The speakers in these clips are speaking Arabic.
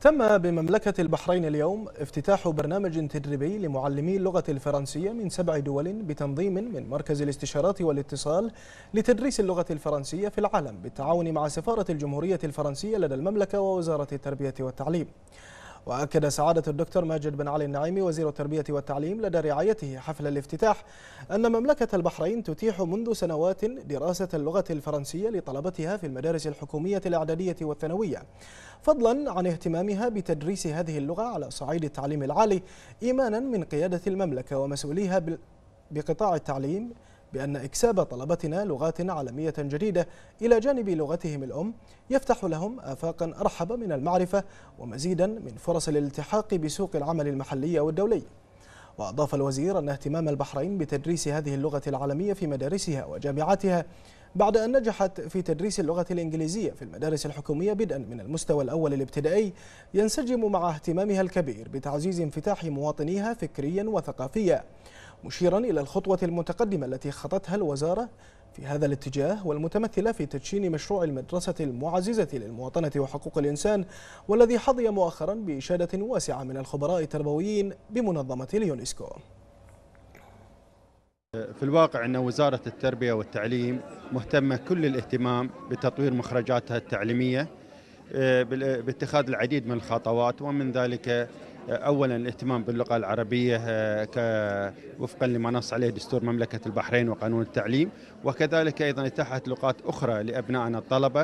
تم بمملكة البحرين اليوم افتتاح برنامج تدريبي لمعلمي اللغة الفرنسية من سبع دول بتنظيم من مركز الاستشارات والاتصال لتدريس اللغة الفرنسية في العالم بالتعاون مع سفارة الجمهورية الفرنسية لدى المملكة ووزارة التربية والتعليم وأكد سعادة الدكتور ماجد بن علي النعيمي وزير التربية والتعليم لدى رعايته حفل الافتتاح أن مملكة البحرين تتيح منذ سنوات دراسة اللغة الفرنسية لطلبتها في المدارس الحكومية الإعدادية والثانوية فضلا عن اهتمامها بتدريس هذه اللغة على صعيد التعليم العالي إيمانا من قيادة المملكة ومسؤوليها بقطاع التعليم بأن إكساب طلبتنا لغات عالمية جديدة إلى جانب لغتهم الأم يفتح لهم آفاقا أرحب من المعرفة ومزيدا من فرص الالتحاق بسوق العمل المحلي والدولي وأضاف الوزير أن اهتمام البحرين بتدريس هذه اللغة العالمية في مدارسها وجامعاتها بعد أن نجحت في تدريس اللغة الإنجليزية في المدارس الحكومية بدءا من المستوى الأول الابتدائي ينسجم مع اهتمامها الكبير بتعزيز انفتاح مواطنيها فكريا وثقافيا مشيرا إلى الخطوة المتقدمة التي خطتها الوزارة في هذا الاتجاه والمتمثلة في تدشين مشروع المدرسة المعززة للمواطنة وحقوق الإنسان والذي حظي مؤخرا بإشادة واسعة من الخبراء التربويين بمنظمة اليونسكو في الواقع أن وزارة التربية والتعليم مهتمة كل الاهتمام بتطوير مخرجاتها التعليمية آه، باتخاذ العديد من الخطوات ومن ذلك اولا الاهتمام باللغه العربيه آه، وفقا لما نص عليه دستور مملكه البحرين وقانون التعليم وكذلك ايضا اتاحه لغات اخرى لابنائنا الطلبه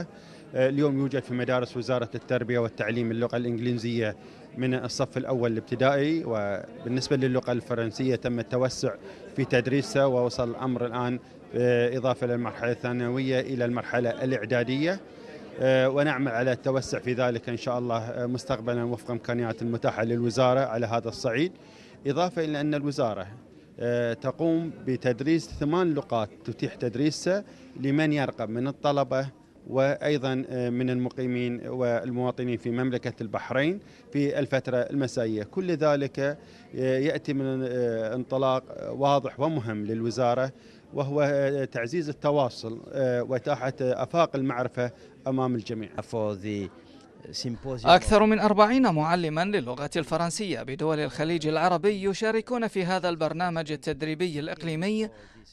آه، اليوم يوجد في مدارس وزاره التربيه والتعليم اللغه الانجليزيه من الصف الاول الابتدائي وبالنسبه للغه الفرنسيه تم التوسع في تدريسها ووصل الامر الان آه، اضافه للمرحله الثانويه الى المرحله الاعداديه آه، ونعمل على التوسع في ذلك ان شاء الله آه، مستقبلا وفق امكانيات المتاحه للوزاره على هذا الصعيد اضافه الى ان الوزاره آه، تقوم بتدريس ثمان لقات تتيح تدريسها لمن يرغب من الطلبه وايضا آه، من المقيمين والمواطنين في مملكه البحرين في الفتره المسائيه، كل ذلك آه، ياتي من آه، انطلاق واضح ومهم للوزاره وهو تعزيز التواصل واتاحه افاق المعرفه امام الجميع. أكثر من أربعين معلما للغة الفرنسية بدول الخليج العربي يشاركون في هذا البرنامج التدريبي الإقليمي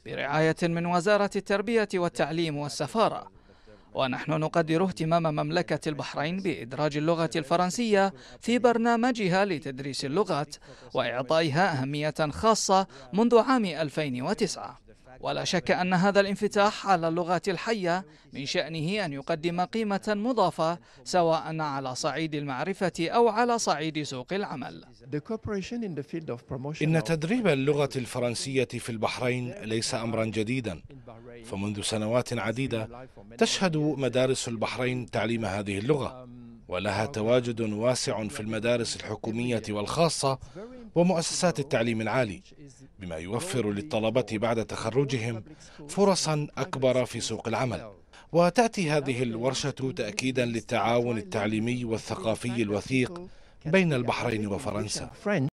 برعاية من وزارة التربية والتعليم والسفارة ونحن نقدر اهتمام مملكة البحرين بإدراج اللغة الفرنسية في برنامجها لتدريس اللغات وإعطائها أهمية خاصة منذ عام 2009 ولا شك أن هذا الانفتاح على اللغات الحية من شأنه أن يقدم قيمة مضافة سواء على صعيد المعرفة أو على صعيد سوق العمل إن تدريب اللغة الفرنسية في البحرين ليس أمرا جديدا فمنذ سنوات عديدة تشهد مدارس البحرين تعليم هذه اللغة ولها تواجد واسع في المدارس الحكومية والخاصة ومؤسسات التعليم العالي بما يوفر للطلبة بعد تخرجهم فرصا أكبر في سوق العمل وتأتي هذه الورشة تأكيدا للتعاون التعليمي والثقافي الوثيق بين البحرين وفرنسا